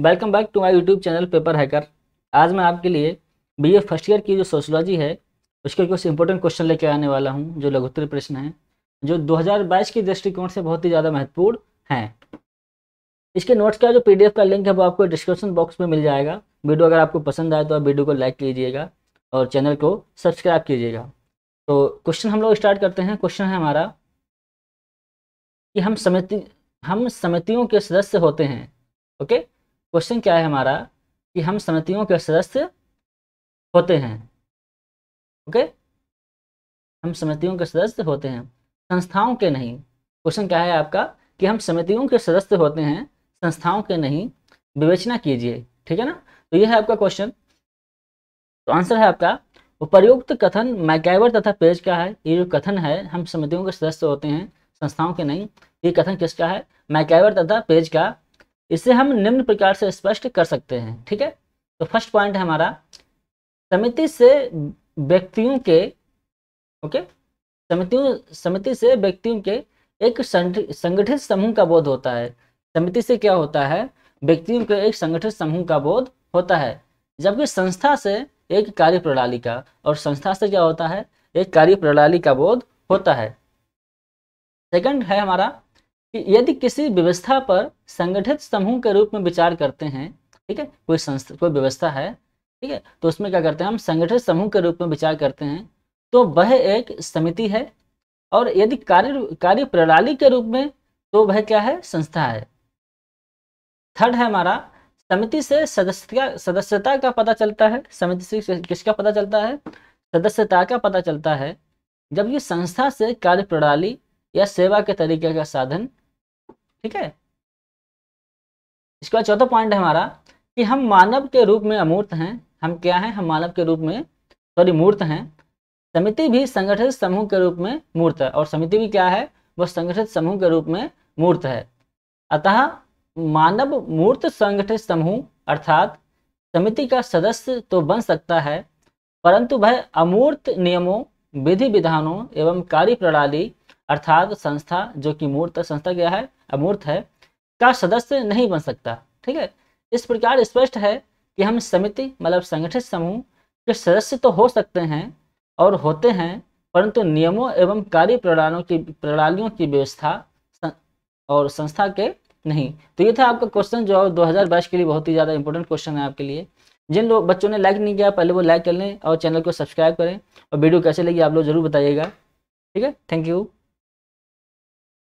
welcome back to my YouTube channel paper hacker आज मैं आपके लिए बीए फर्स्ट ईयर की जो सोशोलॉजी है उसके कुछ इंपॉर्टेंट क्वेश्चन लेके आने वाला हूँ जो लघुत्तर प्रश्न है जो 2022 के दृष्टिकोण से बहुत ही ज़्यादा महत्वपूर्ण हैं इसके नोट्स का जो पीडीएफ का लिंक है वो आपको डिस्क्रिप्शन बॉक्स में मिल जाएगा वीडियो अगर आपको पसंद आए तो आप वीडियो को लाइक कीजिएगा और चैनल को सब्सक्राइब कीजिएगा तो क्वेश्चन हम लोग स्टार्ट करते हैं क्वेश्चन है हमारा कि हम समिति हम समितियों के सदस्य होते हैं ओके क्वेश्चन क्या है हमारा कि हम समितियों के सदस्य होते हैं ओके हम समितियों के सदस्य होते हैं संस्थाओं के नहीं क्वेश्चन क्या है आपका कि हम समितियों के सदस्य होते हैं संस्थाओं के नहीं विवेचना कीजिए ठीक है ना तो यह है आपका क्वेश्चन तो आंसर है आपका उपर्युक्त कथन मैकेवर तथा पेज का है ये जो कथन है हम समितियों के सदस्य होते हैं संस्थाओं के नहीं ये कथन किसका है मैकेवर तथा पेज का इसे हम निम्न प्रकार से स्पष्ट कर सकते हैं ठीक है तो फर्स्ट पॉइंट है हमारा समिति से व्यक्तियों के ओके समितियों समिति से व्यक्तियों के एक संगठित समूह का बोध होता है समिति से क्या होता है व्यक्तियों के एक संगठित समूह का बोध होता है जबकि संस्था से एक कार्य प्रणाली का और संस्था से क्या होता है एक कार्य प्रणाली का बोध होता है सेकंड है हमारा यदि किसी व्यवस्था पर संगठित समूह के रूप में विचार करते हैं ठीक है कोई संस्था कोई व्यवस्था है ठीक है तो उसमें क्या करते हैं हम संगठित समूह के रूप में विचार करते हैं तो वह एक समिति है और यदि कार्य कार्य प्रणाली के रूप में तो वह क्या है संस्था है थर्ड है हमारा समिति से सदस्यता सदस्यता का पता चलता है समिति से किसका पता चलता है सदस्यता का पता चलता है जबकि संस्था से कार्य प्रणाली या सेवा के तरीके का साधन ठीक है इसके बाद चौथा पॉइंट है हमारा कि हम मानव के रूप में अमूर्त हैं हम क्या हैं हम मानव के रूप में सॉरी मूर्त हैं समिति भी संगठित समूह के रूप में मूर्त है और समिति भी क्या है वह संगठित समूह के रूप में मूर्त है अतः मानव मूर्त संगठित समूह अर्थात समिति का सदस्य तो बन सकता है परंतु वह अमूर्त नियमों विधि विधानों एवं कार्य प्रणाली अर्थात संस्था जो कि मूर्त संस्था क्या है अमूर्त है का सदस्य नहीं बन सकता ठीक है इस प्रकार स्पष्ट है कि हम समिति मतलब संगठित समूह के सदस्य तो हो सकते हैं और होते हैं परंतु नियमों एवं कार्य प्रणालियों की प्रणालियों की व्यवस्था और संस्था के नहीं तो ये था आपका क्वेश्चन जो 2022 के लिए बहुत ही ज़्यादा इंपॉर्टेंट क्वेश्चन है आपके लिए जिन लोग बच्चों ने लाइक नहीं किया पहले वो लाइक कर लें और चैनल को सब्सक्राइब करें और वीडियो कैसे लगी आप लोग जरूर बताइएगा ठीक है थैंक यू